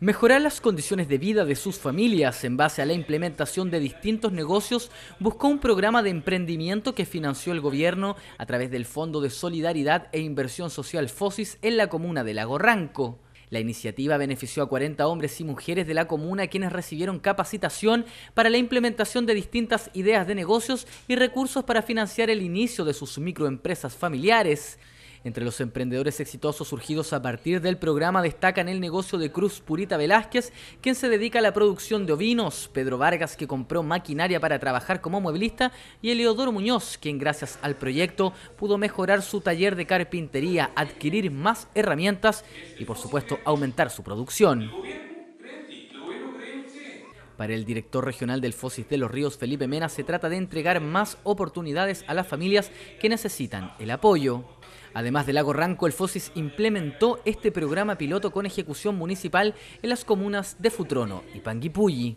Mejorar las condiciones de vida de sus familias en base a la implementación de distintos negocios buscó un programa de emprendimiento que financió el gobierno a través del Fondo de Solidaridad e Inversión Social FOSIS en la comuna de Lago Ranco. La iniciativa benefició a 40 hombres y mujeres de la comuna quienes recibieron capacitación para la implementación de distintas ideas de negocios y recursos para financiar el inicio de sus microempresas familiares. Entre los emprendedores exitosos surgidos a partir del programa destacan el negocio de Cruz Purita Velázquez, quien se dedica a la producción de ovinos, Pedro Vargas, que compró maquinaria para trabajar como mueblista, y Eleodoro Muñoz, quien gracias al proyecto pudo mejorar su taller de carpintería, adquirir más herramientas y por supuesto aumentar su producción. Para el director regional del FOSIS de los Ríos, Felipe Mena, se trata de entregar más oportunidades a las familias que necesitan el apoyo. Además del Lago Ranco, el FOSIS implementó este programa piloto con ejecución municipal en las comunas de Futrono y Panguipulli.